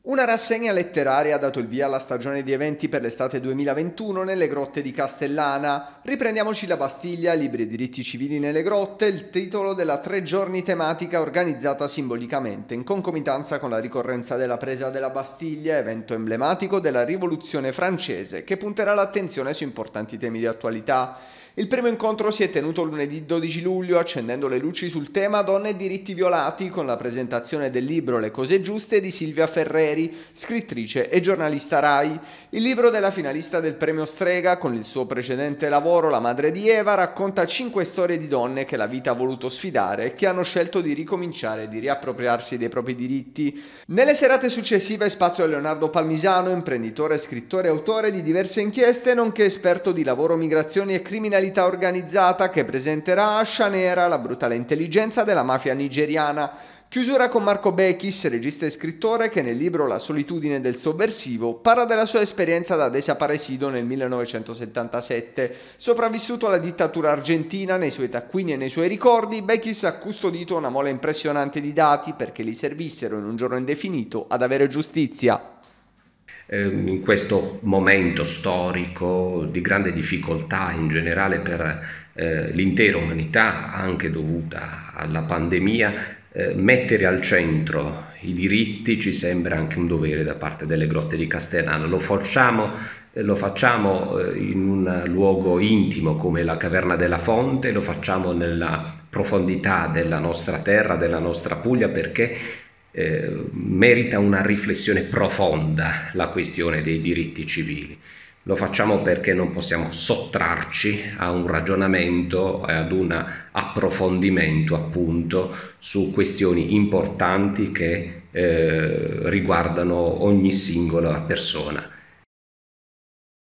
Una rassegna letteraria ha dato il via alla stagione di eventi per l'estate 2021 nelle grotte di Castellana. Riprendiamoci la Bastiglia, libri e diritti civili nelle grotte, il titolo della tre giorni tematica organizzata simbolicamente in concomitanza con la ricorrenza della presa della Bastiglia, evento emblematico della rivoluzione francese che punterà l'attenzione su importanti temi di attualità. Il primo incontro si è tenuto lunedì 12 luglio accendendo le luci sul tema donne e diritti violati con la presentazione del libro Le cose giuste di Silvia Ferreri Valeri, scrittrice e giornalista Rai. Il libro della finalista del premio Strega, con il suo precedente lavoro La madre di Eva, racconta cinque storie di donne che la vita ha voluto sfidare e che hanno scelto di ricominciare e di riappropriarsi dei propri diritti. Nelle serate successive spazio a Leonardo Palmisano, imprenditore, scrittore e autore di diverse inchieste, nonché esperto di lavoro, migrazioni e criminalità organizzata, che presenterà Ascia Nera, la brutale intelligenza della mafia nigeriana. Chiusura con Marco Bechis, regista e scrittore che nel libro La solitudine del sovversivo parla della sua esperienza da desaparecido nel 1977. Sopravvissuto alla dittatura argentina, nei suoi taccuini e nei suoi ricordi, Bechis ha custodito una mole impressionante di dati perché li servissero in un giorno indefinito ad avere giustizia ehm, in questo momento storico di grande difficoltà in generale per eh, l'intera umanità, anche dovuta alla pandemia, eh, mettere al centro i diritti ci sembra anche un dovere da parte delle grotte di Castellano. Lo facciamo, eh, lo facciamo eh, in un luogo intimo come la Caverna della Fonte, lo facciamo nella profondità della nostra terra, della nostra Puglia, perché eh, merita una riflessione profonda la questione dei diritti civili lo facciamo perché non possiamo sottrarci a un ragionamento e ad un approfondimento appunto su questioni importanti che eh, riguardano ogni singola persona.